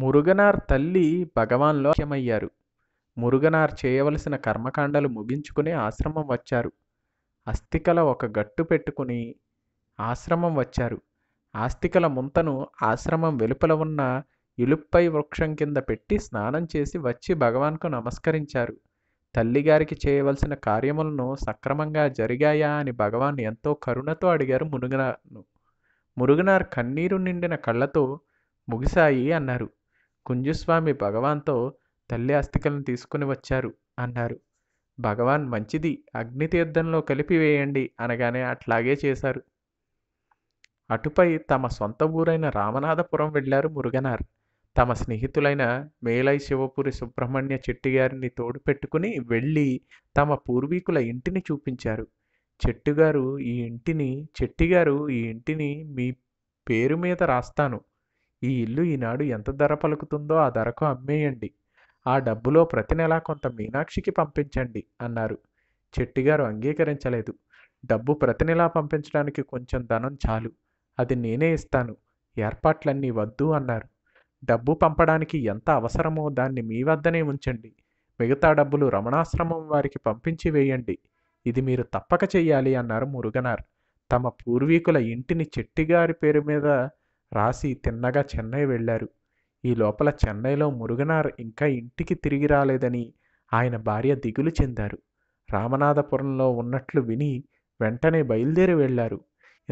మురుగనార్ తల్లి భగవాన్లో ఐక్యమయ్యారు మురుగనార్ చేయవలసిన కర్మకాండలు ముగించుకుని ఆశ్రమం వచ్చారు అస్థికల ఒక గట్టు పెట్టుకుని ఆశ్రమం వచ్చారు ఆస్తికల ముంతను ఆశ్రమం వెలుపల ఉన్న ఇలుప్పై వృక్షం కింద పెట్టి స్నానం చేసి వచ్చి భగవాన్కు నమస్కరించారు తల్లిగారికి చేయవలసిన కార్యములను సక్రమంగా జరిగాయా అని భగవాన్ ఎంతో కరుణతో అడిగారు మునుగనార్ను మురుగనార్ కన్నీరు నిండిన కళ్ళతో ముగిశాయి అన్నారు కుంజుస్వామి భగవాన్తో తల్లి అస్థికలను తీసుకుని వచ్చారు అన్నారు భగవాన్ మంచిది అగ్నితీర్థంలో కలిపి వేయండి అనగానే అట్లాగే చేశారు అటుపై తమ సొంత ఊరైన రామనాథపురం వెళ్ళారు మురుగనార్ తమ స్నేహితులైన మేలై శివపురి సుబ్రహ్మణ్య చెట్టి గారిని తోడు పెట్టుకుని వెళ్ళి తమ పూర్వీకుల ఇంటిని చూపించారు చెట్టుగారు ఈ ఇంటిని చెట్టిగారు ఈ ఇంటిని మీ పేరు మీద రాస్తాను ఈ ఇల్లు ఈనాడు ఎంత ధర పలుకుతుందో ఆ ధరకు అమ్మేయండి ఆ డబ్బులో ప్రతి నెలా కొంత మీనాక్షికి పంపించండి అన్నారు చెట్టిగారు అంగీకరించలేదు డబ్బు ప్రతి నెలా పంపించడానికి కొంచెం ధనం చాలు అది నేనే ఇస్తాను ఏర్పాట్లన్నీ వద్దు అన్నారు డబ్బు పంపడానికి ఎంత అవసరమో దాన్ని మీ వద్దనే ఉంచండి మిగతా డబ్బులు రమణాశ్రమం వారికి పంపించి వేయండి ఇది మీరు తప్పక చెయ్యాలి అన్నారు మురుగనార్ తమ పూర్వీకుల ఇంటిని చెట్టిగారి పేరు మీద రాసి తిన్నగా చెన్నై వెళ్ళారు ఈ లోపల చెన్నైలో మురుగనార్ ఇంకా ఇంటికి తిరిగి రాలేదని ఆయన భార్య దిగులు చెందారు రామనాథపురంలో ఉన్నట్లు విని వెంటనే బయలుదేరి వెళ్ళారు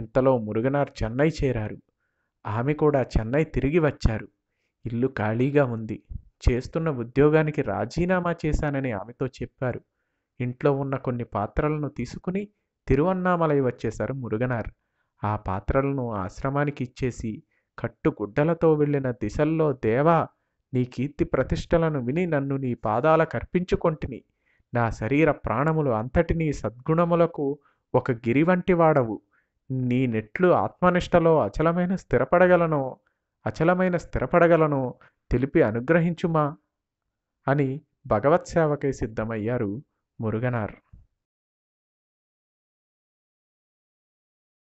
ఇంతలో మురుగనార్ చెన్నై చేరారు ఆమె కూడా చెన్నై తిరిగి వచ్చారు ఇల్లు ఖాళీగా ఉంది చేస్తున్న ఉద్యోగానికి రాజీనామా చేశానని ఆమెతో చెప్పారు ఇంట్లో ఉన్న కొన్ని పాత్రలను తీసుకుని తిరువన్నామలై వచ్చేశారు మురుగనార్ ఆ పాత్రలను ఆశ్రమానికి ఇచ్చేసి కట్టుగుడ్డలతో వెళ్ళిన దిశల్లో దేవా నీ కీర్తి ప్రతిష్టలను విని నన్ను నీ పాదాల కర్పించుకొంటిని నా శరీర ప్రాణములు అంతటినీ సద్గుణములకు ఒక గిరి వంటి వాడవు నీ నెట్లు ఆత్మనిష్టలో అచలమైన స్థిరపడగలను అచలమైన స్థిరపడగలను తెలిపి అనుగ్రహించుమా అని భగవత్ సేవకై సిద్ధమయ్యారు మురుగనార్